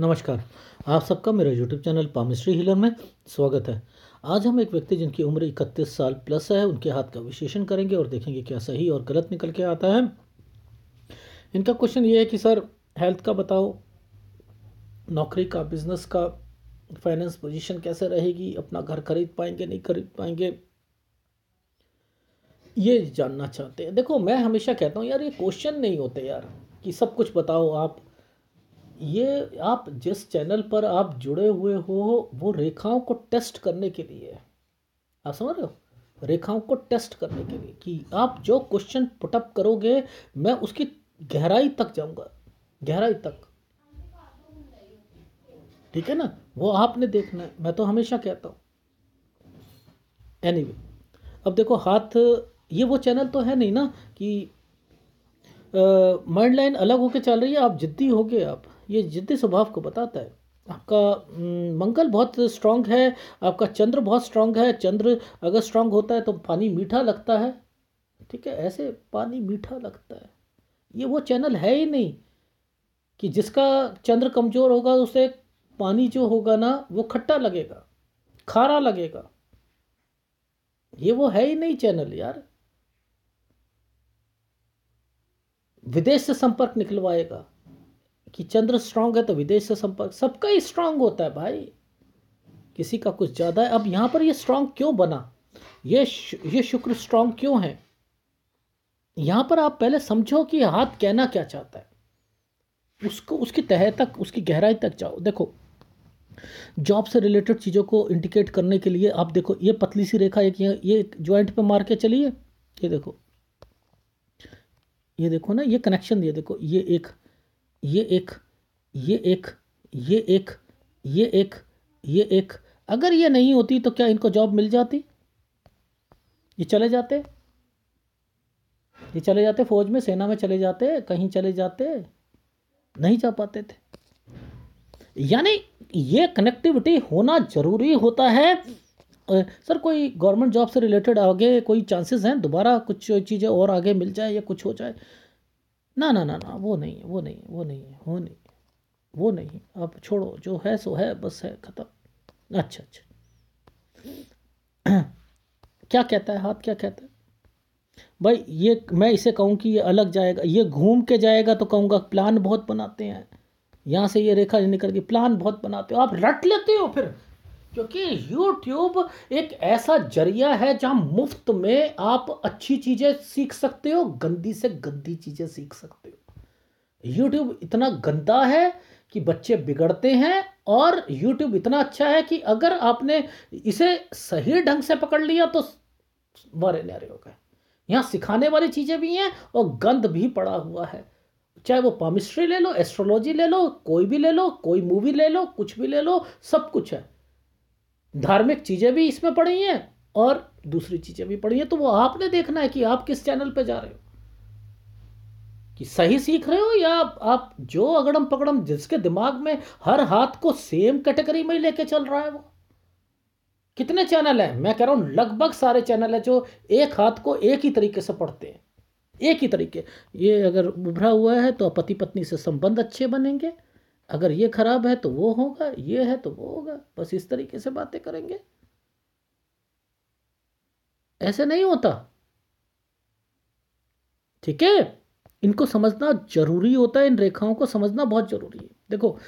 नमस्कार आप सबका मेरा यूट्यूब चैनल पामिस्ट्री हिलर में स्वागत है आज हम एक व्यक्ति जिनकी उम्र इकतीस साल प्लस है उनके हाथ का विश्लेषण करेंगे और देखेंगे क्या सही और गलत निकल के आता है इनका क्वेश्चन ये है कि सर हेल्थ का बताओ नौकरी का बिजनेस का फाइनेंस पोजीशन कैसे रहेगी अपना घर खरीद पाएंगे नहीं खरीद पाएंगे ये जानना चाहते हैं देखो मैं हमेशा कहता हूँ यार ये क्वेश्चन नहीं होते यार कि सब कुछ बताओ आप ये आप जिस चैनल पर आप जुड़े हुए हो वो रेखाओं को टेस्ट करने के लिए है आप समझ रहे हो रेखाओं को टेस्ट करने के लिए कि आप जो क्वेश्चन पुटअप करोगे मैं उसकी गहराई तक जाऊंगा गहराई तक ठीक है ना वो आपने देखना है मैं तो हमेशा कहता हूँ एनी anyway, अब देखो हाथ ये वो चैनल तो है नहीं ना कि माइंड लाइन अलग होके चल रही है आप जिद्दी हो गए आप ये जिद्दी स्वभाव को बताता है आपका हम्म, मंगल बहुत स्ट्रांग है आपका चंद्र बहुत स्ट्रांग है चंद्र अगर स्ट्रांग होता है तो पानी मीठा लगता है ठीक है ऐसे पानी मीठा लगता है ये वो चैनल है ही नहीं कि जिसका चंद्र कमज़ोर होगा उसे पानी जो होगा ना वो खट्टा लगेगा खारा लगेगा ये वो है ही नहीं चैनल यार विदेश से संपर्क निकलवाएगा कि चंद्र स्ट्रांग है तो विदेश से संपर्क सबका ही स्ट्रांग होता है भाई किसी का कुछ ज़्यादा है अब यहां पर ये स्ट्रांग क्यों बना ये ये शुक्र स्ट्रांग क्यों है यहां पर आप पहले समझो कि हाथ कहना क्या चाहता है उसको उसकी तह तक उसकी गहराई तक जाओ देखो जॉब से रिलेटेड चीज़ों को इंडिकेट करने के लिए आप देखो ये पतली सी रेखा एक ये ज्वाइंट पे मार के चलिए ये देखो ये देखो ना ये कनेक्शन ये देखो ये एक ये एक ये एक ये एक ये एक ये एक अगर ये नहीं होती तो क्या इनको जॉब मिल जाती ये चले जाते ये चले जाते फौज में सेना में चले जाते कहीं चले जाते नहीं जा पाते थे यानी ये कनेक्टिविटी होना ज़रूरी होता है सर कोई गवर्नमेंट जॉब से रिलेटेड आगे कोई चांसेस हैं दोबारा कुछ चीज़ें और आगे मिल जाए या कुछ हो जाए ना ना ना ना वो नहीं है वो नहीं है वो नहीं है वो नहीं वो नहीं अब छोड़ो जो है सो है बस है ख़त्म अच्छा अच्छा क्या कहता है हाथ क्या कहता है भाई ये मैं इसे कहूँ कि ये अलग जाएगा ये घूम के जाएगा तो कहूँगा प्लान बहुत बनाते हैं यहाँ से ये रेखा निकल के प्लान बहुत बनाते हो आप रट लेते हो फिर क्योंकि YouTube एक ऐसा जरिया है जहाँ मुफ्त में आप अच्छी चीज़ें सीख सकते हो गंदी से गंदी चीज़ें सीख सकते हो YouTube इतना गंदा है कि बच्चे बिगड़ते हैं और YouTube इतना अच्छा है कि अगर आपने इसे सही ढंग से पकड़ लिया तो बारे नारे हो गए यहाँ सिखाने वाली चीज़ें भी हैं और गंद भी पड़ा हुआ है चाहे वो पामिस्ट्री ले लो एस्ट्रोलॉजी ले लो कोई भी ले लो कोई मूवी ले लो कुछ भी ले लो सब कुछ है धार्मिक चीज़ें भी इसमें पढ़ी हैं और दूसरी चीज़ें भी पढ़ी हैं तो वो आपने देखना है कि आप किस चैनल पे जा रहे हो कि सही सीख रहे हो या आप जो अगड़म पकड़म जिसके दिमाग में हर हाथ को सेम कैटेगरी में लेके चल रहा है वो कितने चैनल हैं मैं कह रहा हूं लगभग सारे चैनल हैं जो एक हाथ को एक ही तरीके से पढ़ते हैं एक ही तरीके ये अगर उभरा हुआ है तो पति पत्नी से संबंध अच्छे बनेंगे अगर ये खराब है तो वो होगा ये है तो वो होगा बस इस तरीके से बातें करेंगे ऐसे नहीं होता ठीक है इनको समझना जरूरी होता है इन रेखाओं को समझना बहुत जरूरी है देखो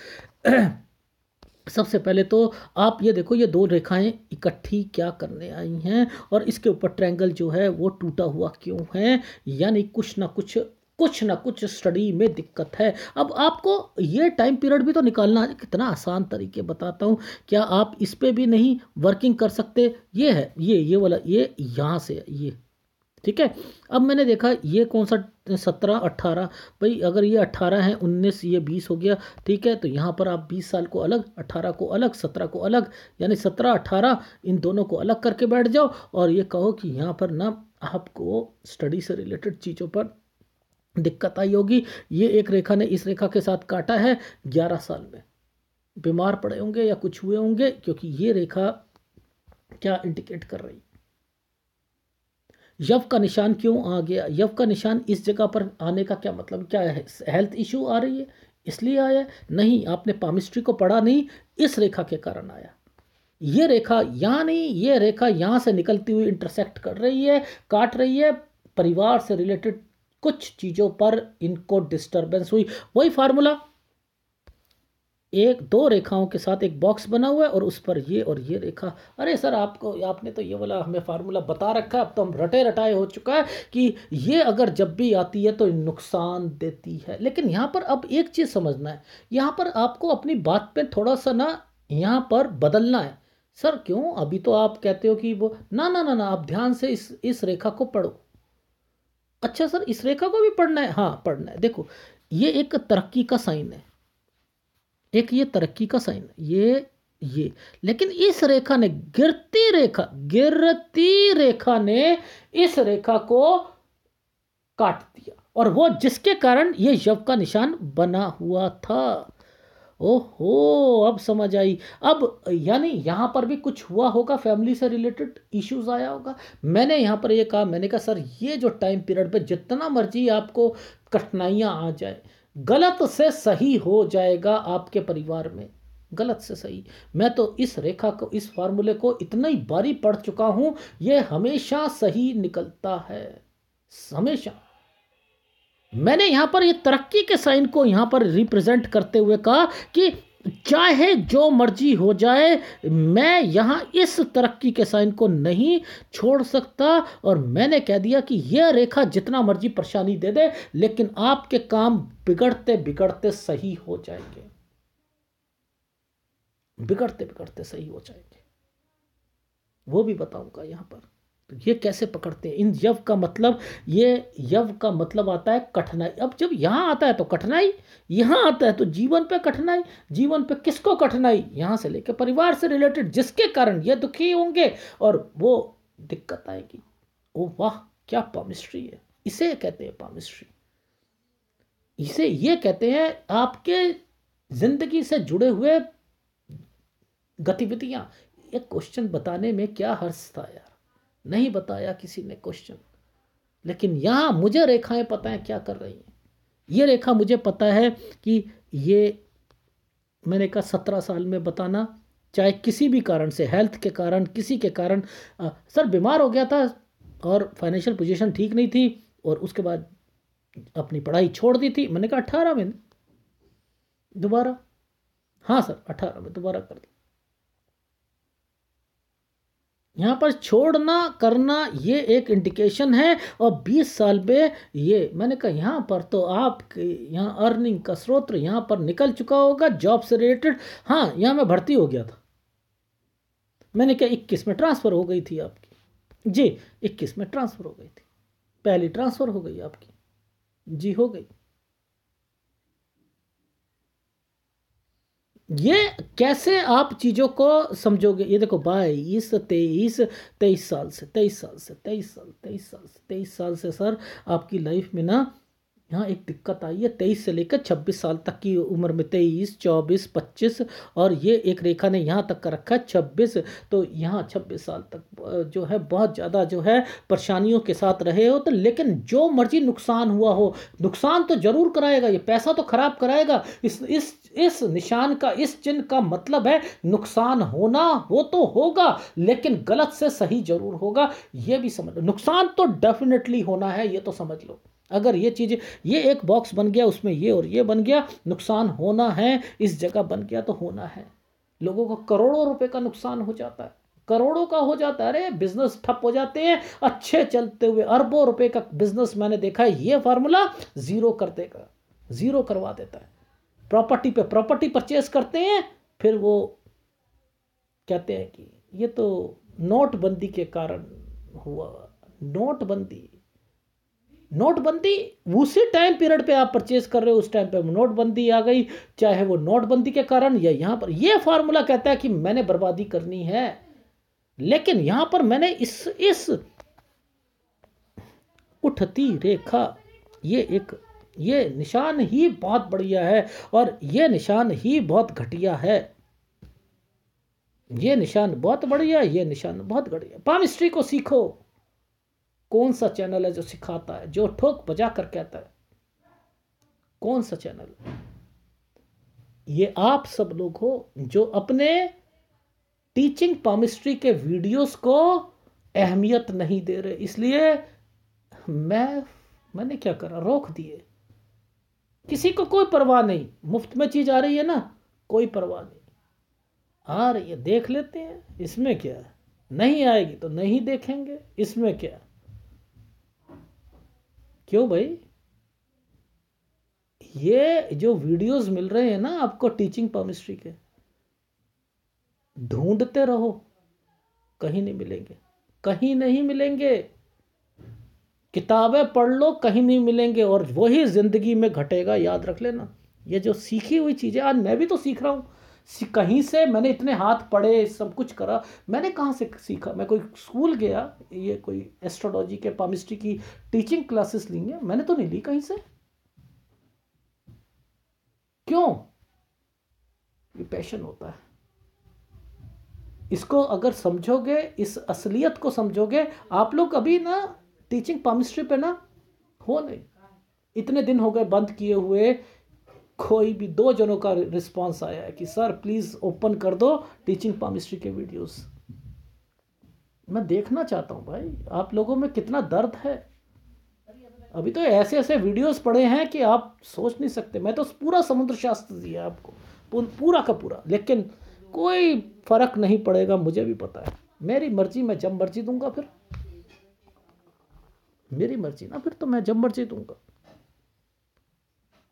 सबसे पहले तो आप ये देखो ये दो रेखाएं इकट्ठी क्या करने आई हैं और इसके ऊपर ट्रैंगल जो है वो टूटा हुआ क्यों है यानी कुछ ना कुछ कुछ ना कुछ स्टडी में दिक्कत है अब आपको ये टाइम पीरियड भी तो निकालना कितना आसान तरीके बताता हूँ क्या आप इस पर भी नहीं वर्किंग कर सकते ये है ये ये वाला ये यहाँ से ये ठीक है अब मैंने देखा ये कौन सा सत्रह अट्ठारह भाई अगर ये अट्ठारह है उन्नीस ये बीस हो गया ठीक है तो यहाँ पर आप बीस साल को अलग अट्ठारह को अलग सत्रह को अलग यानी सत्रह अट्ठारह इन दोनों को अलग करके बैठ जाओ और ये कहो कि यहाँ पर ना आपको स्टडी से रिलेटेड चीज़ों पर दिक्कत आई होगी ये एक रेखा ने इस रेखा के साथ काटा है ग्यारह साल में बीमार पड़े होंगे या कुछ हुए होंगे क्योंकि ये रेखा क्या इंडिकेट कर रही यव का निशान क्यों आ गया यव का निशान इस जगह पर आने का क्या मतलब क्या है हेल्थ इश्यू आ रही है इसलिए आया नहीं आपने पामिस्ट्री को पढ़ा नहीं इस रेखा के कारण आया ये रेखा यहाँ नहीं ये रेखा यहाँ से निकलती हुई इंटरसेक्ट कर रही है काट रही है परिवार से रिलेटेड कुछ चीज़ों पर इनको डिस्टर्बेंस हुई वही फार्मूला एक दो रेखाओं के साथ एक बॉक्स बना हुआ है और उस पर ये और ये रेखा अरे सर आपको आपने तो ये वाला हमें फार्मूला बता रखा है अब तो हम रटे रटाए हो चुका है कि ये अगर जब भी आती है तो नुकसान देती है लेकिन यहाँ पर अब एक चीज़ समझना है यहाँ पर आपको अपनी बात पे थोड़ा सा ना यहाँ पर बदलना है सर क्यों अभी तो आप कहते हो कि वो ना ना ना ना आप ध्यान से इस इस रेखा को पढ़ो अच्छा सर इस रेखा को भी पढ़ना है हाँ पढ़ना है देखो ये एक तरक्की का साइन है एक ये तरक्की का साइन है ये ये लेकिन इस रेखा ने गिरती रेखा गिरती रेखा ने इस रेखा को काट दिया और वो जिसके कारण ये यव का निशान बना हुआ था ओहो अब समझ आई अब यानी यहाँ पर भी कुछ हुआ होगा फैमिली से रिलेटेड इश्यूज आया होगा मैंने यहाँ पर ये कहा मैंने कहा सर ये जो टाइम पीरियड पे जितना मर्जी आपको कठिनाइयाँ आ जाए गलत से सही हो जाएगा आपके परिवार में गलत से सही मैं तो इस रेखा को इस फार्मूले को इतना ही बारी पढ़ चुका हूँ ये हमेशा सही निकलता है हमेशा मैंने यहां पर ये तरक्की के साइन को यहां पर रिप्रेजेंट करते हुए कहा कि चाहे जो मर्जी हो जाए मैं यहाँ इस तरक्की के साइन को नहीं छोड़ सकता और मैंने कह दिया कि यह रेखा जितना मर्जी परेशानी दे दे लेकिन आपके काम बिगड़ते बिगड़ते सही हो जाएंगे बिगड़ते बिगड़ते सही हो जाएंगे वो भी बताऊंगा यहां पर ये कैसे पकड़ते हैं इन यव का मतलब ये यव का मतलब आता है कठिनाई अब जब यहाँ आता है तो कठिनाई यहाँ आता है तो जीवन पे कठिनाई जीवन पे किसको कठिनाई यहाँ से लेकर परिवार से रिलेटेड जिसके कारण ये दुखी होंगे और वो दिक्कत आएगी ओ वाह क्या पामिस्ट्री है इसे कहते हैं पामिस्ट्री इसे ये कहते हैं आपके ज़िंदगी से जुड़े हुए गतिविधियां एक क्वेश्चन बताने में क्या हर्ष था यार नहीं बताया किसी ने क्वेश्चन लेकिन यहाँ मुझे रेखाएं पता है क्या कर रही हैं ये रेखा मुझे पता है कि ये मैंने कहा सत्रह साल में बताना चाहे किसी भी कारण से हेल्थ के कारण किसी के कारण आ, सर बीमार हो गया था और फाइनेंशियल पोजीशन ठीक नहीं थी और उसके बाद अपनी पढ़ाई छोड़ दी थी मैंने कहा अट्ठारह में दोबारा हाँ सर अट्ठारह में दोबारा कर दिया यहाँ पर छोड़ना करना ये एक इंडिकेशन है और 20 साल पे ये मैंने कहा यहाँ पर तो आप यहाँ अर्निंग का स्रोत यहाँ पर निकल चुका होगा जॉब से रिलेटेड हाँ यहाँ मैं भर्ती हो गया था मैंने कहा इक्कीस में ट्रांसफ़र हो गई थी आपकी जी इक्कीस में ट्रांसफ़र हो गई थी पहली ट्रांसफ़र हो गई आपकी जी हो गई ये कैसे आप चीज़ों को समझोगे ये देखो बाईस तेईस तेईस साल से तेईस साल से तेईस साल तेईस साल से तेईस साल से सर आपकी लाइफ में ना यहाँ एक दिक्कत आई है तेईस से लेकर छब्बीस साल तक की उम्र में तेईस चौबीस पच्चीस और ये एक रेखा ने यहाँ तक कर रखा है छब्बीस तो यहाँ छब्बीस साल तक जो है बहुत ज़्यादा जो है परेशानियों के साथ रहे हो तो लेकिन जो मर्जी नुकसान हुआ हो नुकसान तो ज़रूर कराएगा ये पैसा तो ख़राब कराएगा इस इस इस निशान का इस चिन्ह का मतलब है नुकसान होना हो तो होगा लेकिन गलत से सही ज़रूर होगा ये भी समझ लो नुकसान तो डेफिनेटली होना है ये तो समझ लो अगर ये चीज़ ये एक बॉक्स बन गया उसमें ये और ये बन गया नुकसान होना है इस जगह बन गया तो होना है लोगों को करोड़ों रुपए का नुकसान हो जाता है करोड़ों का हो जाता है अरे बिजनेस ठप हो जाते हैं अच्छे चलते हुए अरबों रुपए का बिजनेस मैंने देखा है ये फार्मूला जीरो कर देगा जीरो करवा देता है प्रॉपर्टी पे प्रॉपर्टी परचेस करते हैं फिर वो कहते हैं कि ये तो नोटबंदी के कारण हुआ नोटबंदी नोटबंदी उसी टाइम पीरियड पे आप परचेज कर रहे हो उस टाइम पे नोटबंदी आ गई चाहे वो नोटबंदी के कारण या यहां पर ये फार्मूला कहता है कि मैंने बर्बादी करनी है लेकिन यहां पर मैंने इस इस उठती रेखा ये एक ये निशान ही बहुत बढ़िया है और ये निशान ही बहुत घटिया है ये निशान बहुत बढ़िया ये निशान बहुत घटिया पामिस्ट्री को सीखो कौन सा चैनल है जो सिखाता है जो ठोक बजा कर कहता है कौन सा चैनल ये आप सब लोग हो जो अपने टीचिंग पामिस्ट्री के वीडियोस को अहमियत नहीं दे रहे इसलिए मैं मैंने क्या करा रोक दिए किसी को कोई परवाह नहीं मुफ्त में चीज आ रही है ना कोई परवाह नहीं आ रही है देख लेते हैं इसमें क्या है नहीं आएगी तो नहीं देखेंगे इसमें क्या है क्यों भाई ये जो वीडियोस मिल रहे हैं ना आपको टीचिंग पमिस्ट्री के ढूंढते रहो कहीं नहीं मिलेंगे कहीं नहीं मिलेंगे किताबें पढ़ लो कहीं नहीं मिलेंगे और वही ज़िंदगी में घटेगा याद रख लेना ये जो सीखी हुई चीज़ें आज मैं भी तो सीख रहा हूं कहीं से मैंने इतने हाथ पढ़े सब कुछ करा मैंने कहाँ से सीखा मैं कोई स्कूल गया ये कोई एस्ट्रोलॉजी के पामिस्ट्री की टीचिंग क्लासेस ली हैं मैंने तो नहीं ली कहीं से क्यों ये पैशन होता है इसको अगर समझोगे इस असलियत को समझोगे आप लोग अभी ना टीचिंग पामिस्ट्री पे ना हो नहीं इतने दिन हो गए बंद किए हुए कोई भी दो जनों का रिस्पांस आया है कि सर प्लीज़ ओपन कर दो टीचिंग पामिस्ट्री के वीडियोस मैं देखना चाहता हूं भाई आप लोगों में कितना दर्द है अभी तो ऐसे ऐसे वीडियोस पड़े हैं कि आप सोच नहीं सकते मैं तो पूरा समुद्र शास्त्र दिया आपको पूरा का पूरा लेकिन कोई फ़र्क नहीं पड़ेगा मुझे भी पता है मेरी मर्जी मैं जब मर्जी दूंगा फिर मेरी मर्जी ना फिर तो मैं जब मर्जी दूंगा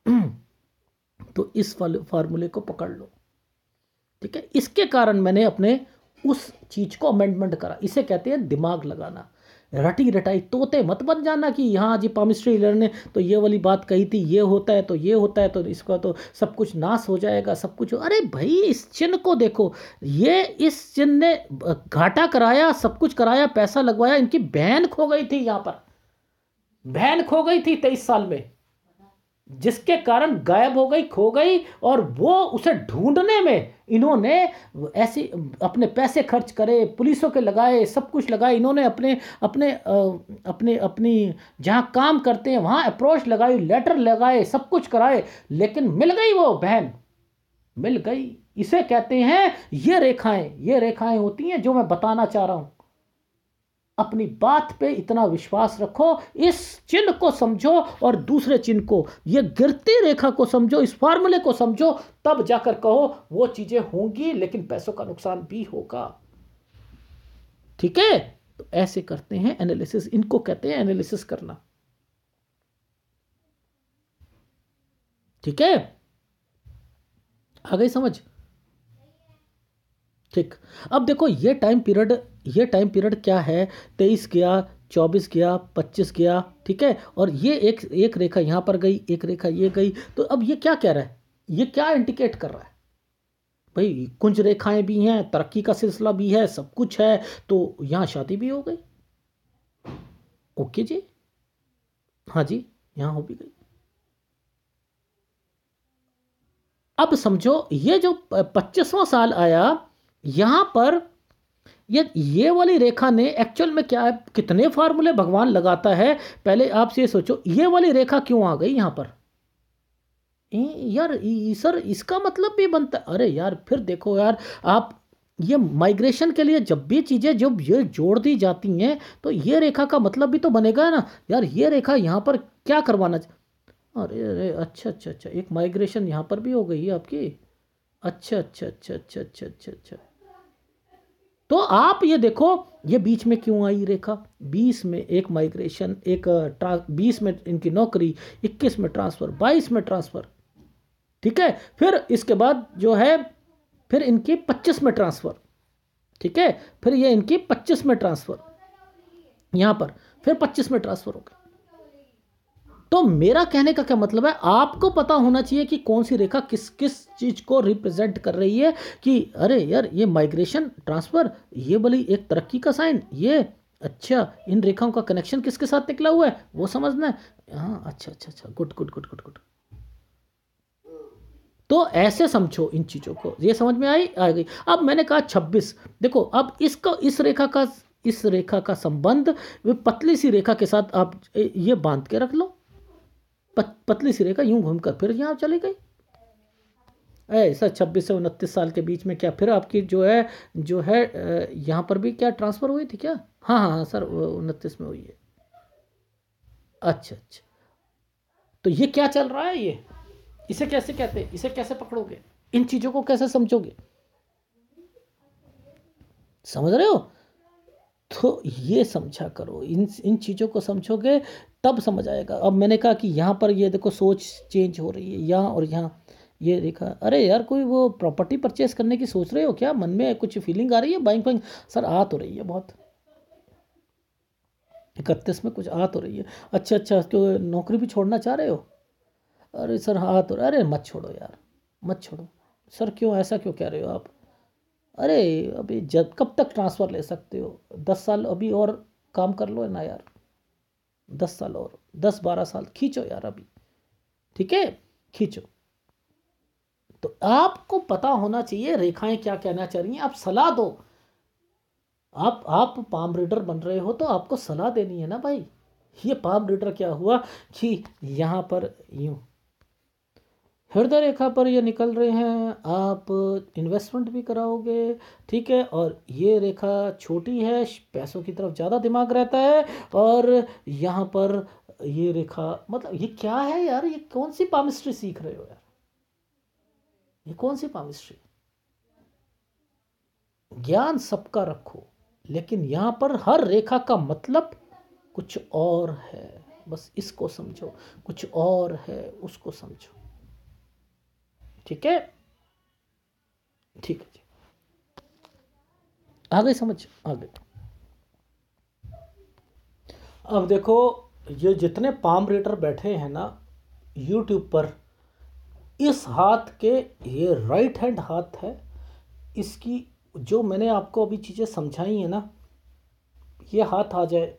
तो इस फार्मूले को पकड़ लो ठीक है इसके कारण मैंने अपने उस चीज़ को अमेंडमेंट करा इसे कहते हैं दिमाग लगाना रटी रटाई तोते मत बन जाना कि यहाँ जी पामिस्ट्री लर ने तो ये वाली बात कही थी ये होता है तो ये होता है तो इसका तो सब कुछ नाश हो जाएगा सब कुछ अरे भाई इस चिन्ह को देखो ये इस चिन्ह ने घाटा कराया सब कुछ कराया पैसा लगवाया इनकी बहन खो गई थी यहाँ पर बहन खो गई थी तेईस साल में जिसके कारण गायब हो गई खो गई और वो उसे ढूंढने में इन्होंने ऐसे अपने पैसे खर्च करे पुलिसों के लगाए सब कुछ लगाए इन्होंने अपने अपने अपने अपनी जहाँ काम करते हैं वहाँ अप्रोच लगाई लेटर लगाए सब कुछ कराए लेकिन मिल गई वो बहन मिल गई इसे कहते हैं ये रेखाएं ये रेखाएं होती हैं जो मैं बताना चाह रहा हूँ अपनी बात पे इतना विश्वास रखो इस चिन्ह को समझो और दूसरे चिन्ह को ये गिरती रेखा को समझो इस फार्मूले को समझो तब जाकर कहो वो चीज़ें होंगी लेकिन पैसों का नुकसान भी होगा ठीक है तो ऐसे करते हैं एनालिसिस इनको कहते हैं एनालिसिस करना ठीक है आ गई समझ ठीक अब देखो ये टाइम पीरियड ये टाइम पीरियड क्या है तेईस गया चौबीस गया पच्चीस गया ठीक है और ये एक एक रेखा यहाँ पर गई एक रेखा ये गई तो अब ये क्या कह रहा है ये क्या इंडिकेट कर रहा है भाई कुंज रेखाएं भी हैं तरक्की का सिलसिला भी है सब कुछ है तो यहाँ शादी भी हो गई ओके जी हाँ जी यहाँ हो भी गई अब समझो ये जो पच्चीसवां साल आया यहां पर ये ये वाली रेखा ने एक्चुअल में क्या है कितने फार्मूले भगवान लगाता है पहले आप ये सोचो ये वाली रेखा क्यों आ गई यहाँ पर यार सर इसका मतलब भी बनता अरे यार फिर देखो यार आप ये माइग्रेशन के लिए जब भी चीज़ें जब ये जोड़ दी जाती हैं तो ये रेखा का मतलब भी तो बनेगा ना यार ये रेखा यहाँ पर क्या करवाना अरे अरे अच्छा अच्छा अच्छा एक माइग्रेशन यहाँ पर भी हो गई है आपकी अच्छा अच्छा अच्छा अच्छा अच्छा अच्छा अच्छा तो आप ये देखो ये बीच में क्यों आई रेखा बीस में एक माइग्रेशन एक ट्रांस बीस में इनकी नौकरी इक्कीस में ट्रांसफ़र बाईस में ट्रांसफ़र ठीक है फिर इसके बाद जो है फिर इनकी पच्चीस में ट्रांसफ़र ठीक है फिर ये इनकी पच्चीस में ट्रांसफ़र यहां पर फिर पच्चीस में ट्रांसफ़र हो गए तो मेरा कहने का क्या मतलब है आपको पता होना चाहिए कि कौन सी रेखा किस किस चीज़ को रिप्रेजेंट कर रही है कि अरे यार ये माइग्रेशन ट्रांसफ़र ये बोली एक तरक्की का साइन ये अच्छा इन रेखाओं का कनेक्शन किसके साथ निकला हुआ है वो समझना है हाँ अच्छा अच्छा अच्छा good good good good good तो ऐसे समझो इन चीज़ों को ये समझ में आई आ गई अब मैंने कहा छब्बीस देखो अब इसको इस रेखा का इस रेखा का संबंध वे पतली सी रेखा के साथ आप ये बांध के रख लो पतली सिरे का यूं घूमकर फिर यहाँ चले गए ऐसा छब्बीस से उनतीस साल के बीच में क्या फिर आपकी जो है जो है यहाँ पर भी क्या ट्रांसफ़र हुई थी क्या हाँ हाँ हाँ सर उनतीस में हुई है अच्छा अच्छा तो ये क्या चल रहा है ये इसे कैसे कहते इसे कैसे पकड़ोगे इन चीज़ों को कैसे समझोगे समझ रहे हो तो ये समझा करो इन इन चीज़ों को समझोगे तब समझ आएगा अब मैंने कहा कि यहाँ पर ये देखो सोच चेंज हो रही है यहाँ और यहाँ ये देखा अरे यार कोई वो प्रॉपर्टी परचेस करने की सोच रहे हो क्या मन में कुछ फीलिंग आ रही है बाइंग बाइंग सर आ तो रही है बहुत इकतीस में कुछ आ तो रही है अच्छा अच्छा तो नौकरी भी छोड़ना चाह रहे हो अरे सर हाँ तो अरे मत छोड़ो यार मत छोड़ो सर क्यों ऐसा क्यों कह रहे हो आप अरे अभी जब कब तक ट्रांसफ़र ले सकते हो दस साल अभी और काम कर लो ना यार दस साल और दस बारह साल खींचो यार अभी ठीक है खींचो तो आपको पता होना चाहिए रेखाएं क्या कहना चाह रही हैं आप सलाह दो आप आप पाम रीडर बन रहे हो तो आपको सलाह देनी है ना भाई ये पाम रीडर क्या हुआ कि यहां पर यूं हृदय रेखा पर ये निकल रहे हैं आप इन्वेस्टमेंट भी कराओगे ठीक है और ये रेखा छोटी है पैसों की तरफ ज़्यादा दिमाग रहता है और यहाँ पर ये रेखा मतलब ये क्या है यार ये कौन सी पामिस्ट्री सीख रहे हो यार ये कौन सी पामिस्ट्री ज्ञान सबका रखो लेकिन यहाँ पर हर रेखा का मतलब कुछ और है बस इसको समझो कुछ और है उसको समझो ठीक है ठीक है आ गई समझ आ गई अब देखो ये जितने पाम रीडर बैठे हैं ना यूट्यूब पर इस हाथ के ये राइट हैंड हाथ है इसकी जो मैंने आपको अभी चीज़ें समझाई हैं ना ये हाथ आ जाए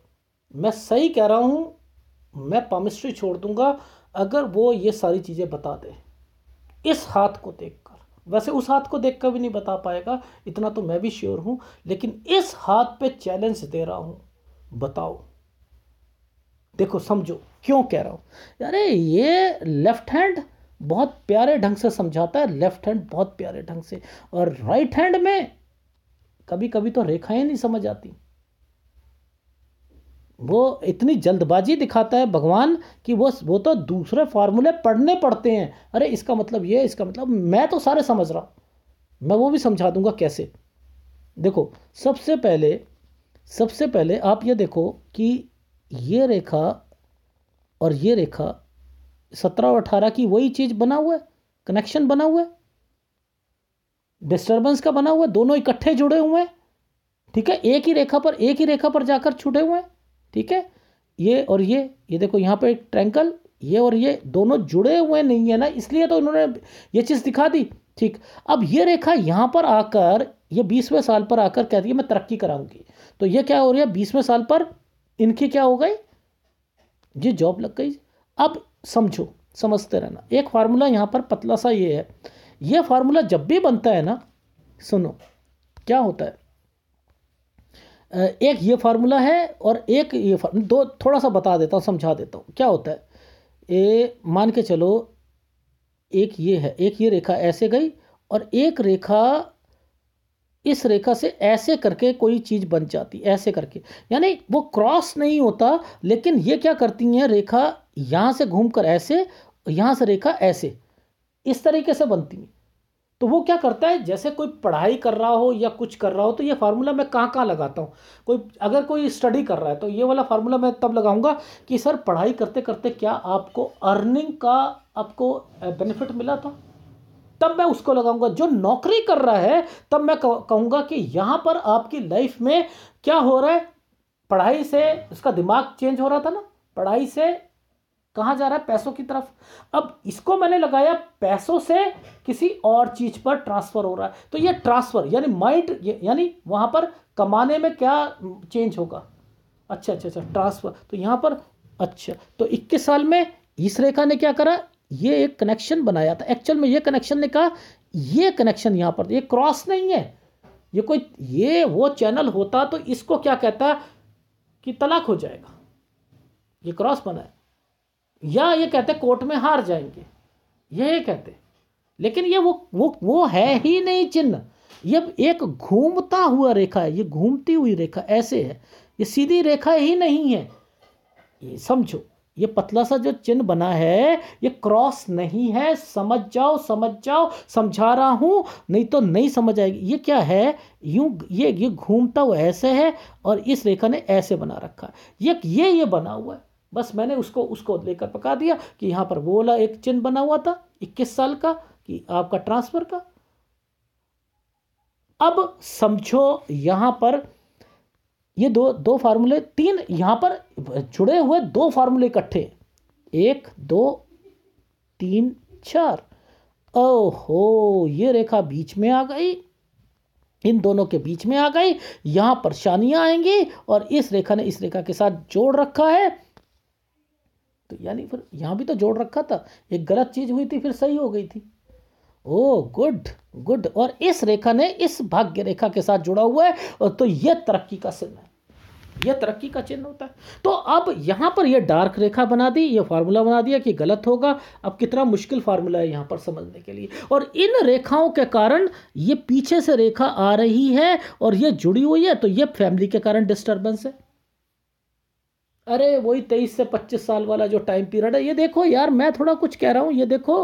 मैं सही कह रहा हूँ मैं पामिस्ट्री छोड़ दूँगा अगर वो ये सारी चीज़ें बता दें इस हाथ को देखकर वैसे उस हाथ को देखकर भी नहीं बता पाएगा इतना तो मैं भी श्योर हूं लेकिन इस हाथ पे चैलेंज दे रहा हूं बताओ देखो समझो क्यों कह रहा हूं अरे ये लेफ्ट हैंड बहुत प्यारे ढंग से समझाता है लेफ्ट हैंड बहुत प्यारे ढंग से और राइट हैंड में कभी कभी तो रेखाएं नहीं समझ आती वो इतनी जल्दबाजी दिखाता है भगवान कि वो वो तो दूसरे फार्मूले पढ़ने पड़ते हैं अरे इसका मतलब ये इसका मतलब मैं तो सारे समझ रहा हूँ मैं वो भी समझा दूंगा कैसे देखो सबसे पहले सबसे पहले आप ये देखो कि ये रेखा और ये रेखा सत्रह और अठारह की वही चीज़ बना हुआ है कनेक्शन बना हुआ है डिस्टर्बेंस का बना हुआ है दोनों इकट्ठे जुड़े हुए हैं ठीक है एक ही रेखा पर एक ही रेखा पर जाकर छुटे हुए हैं ठीक है ये और ये ये देखो यहाँ पे एक ट्रैंकल ये और ये दोनों जुड़े हुए नहीं है ना इसलिए तो इन्होंने ये चीज़ दिखा दी ठीक अब ये रेखा यहाँ पर आकर ये बीसवें साल पर आकर कहती है मैं तरक्की कराऊंगी तो ये क्या हो रहा है बीसवें साल पर इनकी क्या हो गई ये जॉब लग गई अब समझो समझते रहना एक फार्मूला यहाँ पर पतला सा ये है ये फार्मूला जब भी बनता है ना सुनो क्या होता है एक ये फार्मूला है और एक ये फार्मूला दो थोड़ा सा बता देता हूँ समझा देता हूँ क्या होता है ये मान के चलो एक ये है एक ये रेखा ऐसे गई और एक रेखा इस रेखा से ऐसे करके कोई चीज़ बन जाती ऐसे करके यानी वो क्रॉस नहीं होता लेकिन ये क्या करती हैं रेखा यहाँ से घूम कर ऐसे यहाँ से रेखा ऐसे इस तरीके से बनती हैं तो वो क्या करता है जैसे कोई पढ़ाई कर रहा हो या कुछ कर रहा हो तो ये फार्मूला मैं कहाँ कहाँ लगाता हूँ कोई अगर कोई स्टडी कर रहा है तो ये वाला फार्मूला मैं तब लगाऊंगा कि सर पढ़ाई करते करते क्या आपको अर्निंग का आपको बेनिफिट मिला था तब मैं उसको लगाऊंगा जो नौकरी कर रहा है तब मैं कहूँगा कि यहाँ पर आपकी लाइफ में क्या हो रहा है पढ़ाई से उसका दिमाग चेंज हो रहा था ना पढ़ाई से कहाँ जा रहा है पैसों की तरफ अब इसको मैंने लगाया पैसों से किसी और चीज़ पर ट्रांसफ़र हो रहा है तो ये ट्रांसफ़र यानी माइंड यानी वहां पर कमाने में क्या चेंज होगा अच्छा अच्छा अच्छा ट्रांसफ़र तो यहाँ पर अच्छा तो इक्कीस साल में इस रेखा ने क्या करा ये एक कनेक्शन बनाया था एक्चुअल में ये कनेक्शन ने कहा ये कनेक्शन यहाँ पर ये क्रॉस नहीं है ये कोई ये वो चैनल होता तो इसको क्या कहता कि तलाक हो जाएगा ये क्रॉस बना है या ये कहते कोर्ट में हार जाएंगे ये कहते लेकिन ये वो वो वो है ही नहीं चिन्ह ये एक घूमता हुआ रेखा है ये घूमती हुई रेखा ऐसे है ये सीधी रेखा ही नहीं है ये समझो ये पतला सा जो चिन्ह बना है ये क्रॉस नहीं है समझ जाओ समझ जाओ समझा रहा हूं नहीं तो नहीं समझ आएगी ये क्या है यूं ये ये घूमता हुआ ऐसे है और इस रेखा ने ऐसे बना रखा है ये ये ये बना हुआ है बस मैंने उसको उसको लेकर पका दिया कि यहाँ पर वो वाला एक चिन्ह बना हुआ था इक्कीस साल का कि आपका ट्रांसफ़र का अब समझो यहां पर ये दो दो फार्मूले तीन यहां पर जुड़े हुए दो फार्मूले इकट्ठे एक दो तीन चार ओहो ये रेखा बीच में आ गई इन दोनों के बीच में आ गई यहां परेशानियां आएंगी और इस रेखा ने इस रेखा के साथ जोड़ रखा है तो यानी फिर यहाँ भी तो जोड़ रखा था एक गलत चीज़ हुई थी फिर सही हो गई थी ओ गुड गुड और इस रेखा ने इस भाग्य रेखा के साथ जुड़ा हुआ है और तो यह तरक्की का सिन है यह तरक्की का चिन्ह होता है तो अब यहाँ पर यह डार्क रेखा बना दी यह फार्मूला बना दिया कि गलत होगा अब कितना मुश्किल फार्मूला है यहाँ पर समझने के लिए और इन रेखाओं के कारण ये पीछे से रेखा आ रही है और ये जुड़ी हुई है तो ये फैमिली के कारण डिस्टर्बेंस है अरे वही तेईस से पच्चीस साल वाला जो टाइम पीरियड है ये देखो यार मैं थोड़ा कुछ कह रहा हूँ ये देखो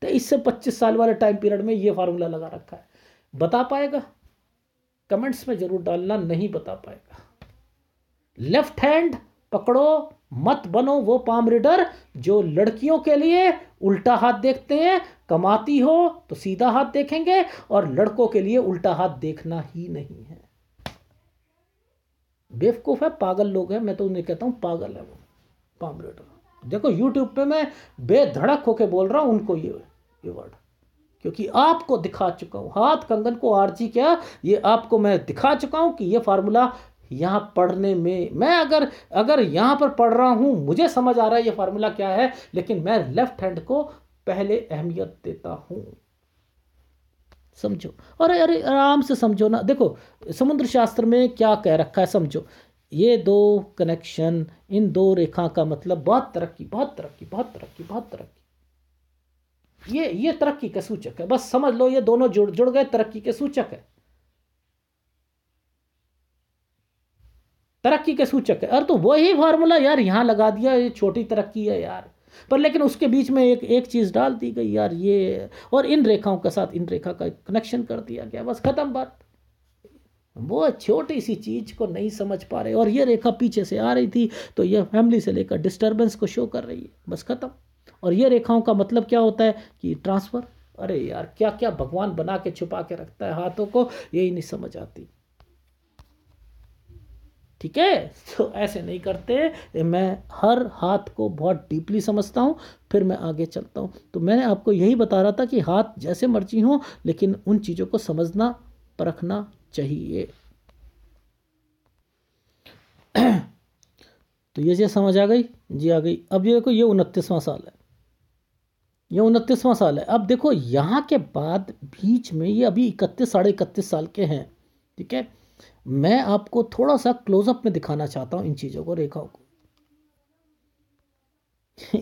तेईस से पच्चीस साल वाले टाइम पीरियड में ये फार्मूला लगा रखा है बता पाएगा कमेंट्स में जरूर डालना नहीं बता पाएगा लेफ्ट हैंड पकड़ो मत बनो वो पाम रीडर जो लड़कियों के लिए उल्टा हाथ देखते हैं कमाती हो तो सीधा हाथ देखेंगे और लड़कों के लिए उल्टा हाथ देखना ही नहीं है बेवकूफ़ है पागल लोग हैं मैं तो उन्हें कहता हूँ पागल है वो पामरेटर देखो यूट्यूब पे मैं बेधड़क होके बोल रहा हूँ उनको ये ये वर्ड क्योंकि आपको दिखा चुका हूँ हाथ कंगन को आरजी क्या ये आपको मैं दिखा चुका हूँ कि ये फार्मूला यहाँ पढ़ने में मैं अगर अगर यहाँ पर पढ़ रहा हूँ मुझे समझ आ रहा है ये फार्मूला क्या है लेकिन मैं लेफ्ट हैंड को पहले अहमियत देता हूँ समझो और अरे आराम से समझो ना देखो समुद्र शास्त्र में क्या कह रखा है समझो ये दो कनेक्शन इन दो रेखा का मतलब बहुत तरक्की बहुत तरक्की बहुत तरक्की बहुत तरक्की ये ये तरक्की का सूचक है बस समझ लो ये दोनों जुड़ जुड़ गए तरक्की के सूचक है तरक्की के सूचक है अरे तो वही फार्मूला यार यहां लगा दिया ये छोटी तरक्की है यार पर लेकिन उसके बीच में एक एक चीज़ डाल दी गई यार ये और इन रेखाओं के साथ इन रेखा का कनेक्शन कर दिया गया बस ख़त्म बात वो छोटी सी चीज़ को नहीं समझ पा रहे और ये रेखा पीछे से आ रही थी तो यह फैमिली से लेकर डिस्टर्बेंस को शो कर रही है बस ख़त्म और ये रेखाओं का मतलब क्या होता है कि ट्रांसफ़र अरे यार क्या क्या भगवान बना के छुपा के रखता है हाथों को यही नहीं समझ आती ठीक है तो ऐसे नहीं करते मैं हर हाथ को बहुत डीपली समझता हूँ फिर मैं आगे चलता हूँ तो मैंने आपको यही बता रहा था कि हाथ जैसे मर्जी हो लेकिन उन चीज़ों को समझना परखना चाहिए तो ये चीज़ समझ आ गई जी आ गई अब ये देखो ये उनतीसवां साल है ये उनतीसवां साल है अब देखो यहाँ के बाद बीच में ये अभी इकतीस साढ़े इकतीस साल के हैं ठीक है मैं आपको थोड़ा सा क्लोजअप में दिखाना चाहता हूँ इन चीज़ों को रेखाओं को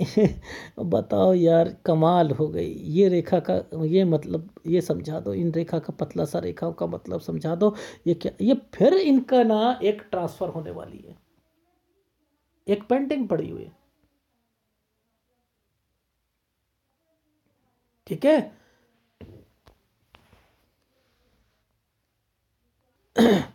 बताओ यार कमाल हो गई ये रेखा का ये मतलब ये समझा दो इन रेखा का पतला सा रेखाओं का मतलब समझा दो ये क्या ये फिर इनका ना एक ट्रांसफ़र होने वाली है एक पेंटिंग पड़ी हुई है ठीक है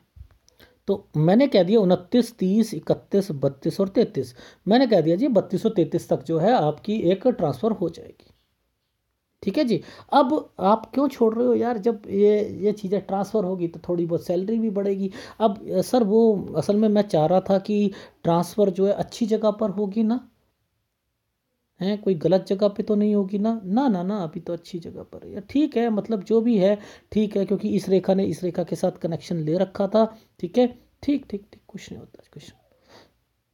तो मैंने कह दिया उनतीस तीस इकतीस बत्तीस और तैंतीस मैंने कह दिया जी बत्तीस और तैंतीस तक जो है आपकी एक ट्रांसफ़र हो जाएगी ठीक है जी अब आप क्यों छोड़ रहे हो यार जब ये ये चीज़ें ट्रांसफ़र होगी तो थोड़ी बहुत सैलरी भी बढ़ेगी अब सर वो असल में मैं चाह रहा था कि ट्रांसफ़र जो है अच्छी जगह पर होगी ना हैं कोई गलत जगह पे तो नहीं होगी ना ना ना ना अभी तो अच्छी जगह पर है ठीक है मतलब जो भी है ठीक है क्योंकि इस रेखा ने इस रेखा के साथ कनेक्शन ले रखा था ठीक है ठीक ठीक ठीक कुछ नहीं होता कुछ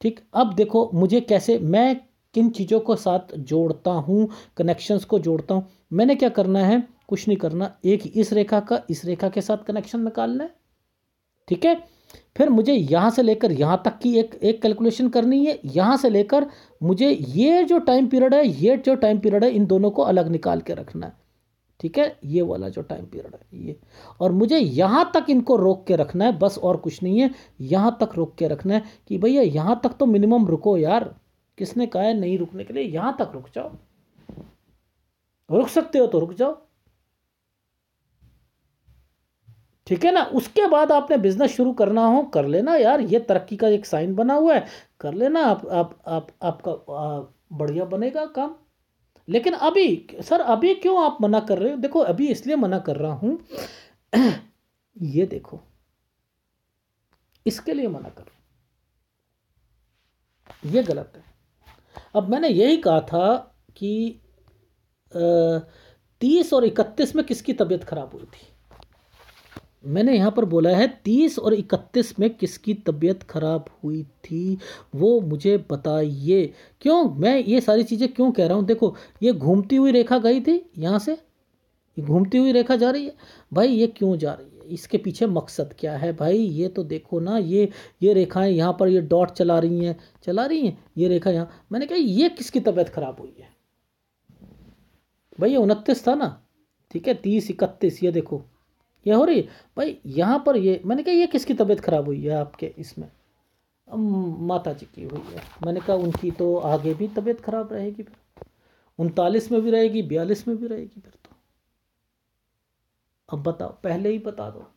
ठीक अब देखो मुझे कैसे मैं किन चीज़ों को साथ जोड़ता हूँ कनेक्शंस को जोड़ता हूँ मैंने क्या करना है कुछ नहीं करना एक इस रेखा का इस रेखा के साथ कनेक्शन निकालना है ठीक है फिर मुझे यहाँ से लेकर यहाँ तक की एक एक कैलकुलेशन करनी है यहाँ से लेकर मुझे ये जो टाइम पीरियड है ये जो टाइम पीरियड है इन दोनों को अलग निकाल के रखना है ठीक है ये वाला जो टाइम पीरियड है ये और मुझे यहाँ तक इनको रोक के रखना है बस और कुछ नहीं है यहाँ तक रोक के रखना है कि भैया यहाँ तक तो मिनिमम रुको यार किसने कहा है नहीं रुकने के लिए यहाँ तक रुक जाओ रुक सकते हो तो रुक जाओ ठीक है ना उसके बाद आपने बिज़नेस शुरू करना हो कर लेना यार ये तरक्की का एक साइन बना हुआ है कर लेना आप आप आप आपका बढ़िया बनेगा काम लेकिन अभी सर अभी क्यों आप मना कर रहे हो देखो अभी इसलिए मना कर रहा हूं ये देखो इसके लिए मना कर ये गलत है अब मैंने यही कहा था कि तीस और इकतीस में किसकी तबीयत खराब हुई थी मैंने यहाँ पर बोला है तीस और इकतीस में किसकी तबीयत खराब हुई थी वो मुझे बताइए क्यों मैं ये सारी चीज़ें क्यों कह रहा हूँ देखो ये घूमती हुई रेखा गई थी यहाँ से घूमती हुई रेखा जा रही है भाई ये क्यों जा रही है इसके पीछे मकसद क्या है भाई ये तो देखो ना ये ये रेखाएं यहाँ पर ये डॉट चला रही हैं चला रही हैं ये रेखा यहाँ मैंने कहा ये किसकी तबीयत खराब हुई है भाई ये उनतीस था ना ठीक है तीस इकतीस ये देखो क्या हो रही भाई यहाँ पर ये मैंने कहा ये किसकी तबीयत ख़राब हुई है आपके इसमें माता जी की हुई है मैंने कहा उनकी तो आगे भी तबीयत ख़राब रहेगी फिर उनतालीस में भी रहेगी बयालीस में भी रहेगी फिर तो अब बताओ पहले ही बता दो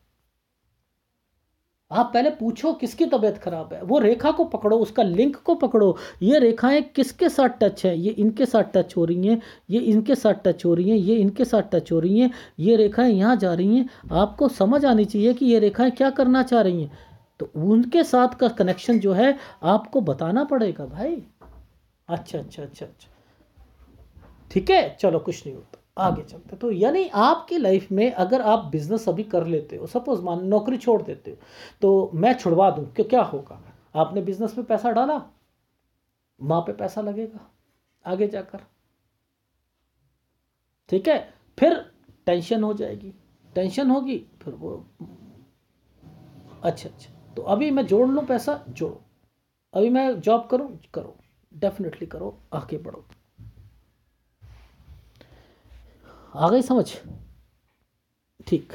आप पहले पूछो किसकी तबीयत खराब है वो रेखा को पकड़ो उसका लिंक को पकड़ो ये रेखाएं किसके साथ टच है ये इनके साथ टच हो रही हैं ये इनके साथ टच हो रही हैं ये इनके साथ टच हो रही हैं ये रेखाएं यहाँ जा रही हैं आपको समझ आनी चाहिए कि ये रेखाएं क्या करना चाह रही हैं तो उनके साथ का कनेक्शन जो है आपको बताना पड़ेगा भाई अच्छा अच्छा अच्छा अच्छा ठीक है चलो कुछ नहीं होता आगे चलते तो यानी आपकी लाइफ में अगर आप बिजनेस अभी कर लेते हो सपोज मान नौकरी छोड़ देते हो तो मैं छुड़वा दूँ क्यों क्या होगा आपने बिजनेस में पैसा डाला वहाँ पे पैसा लगेगा आगे जाकर ठीक है फिर टेंशन हो जाएगी टेंशन होगी फिर वो अच्छा अच्छा तो अभी मैं जोड़ लूँ पैसा जोड़ो अभी मैं जॉब करूँ करो डेफिनेटली करो आगे बढ़ो आ गई समझ ठीक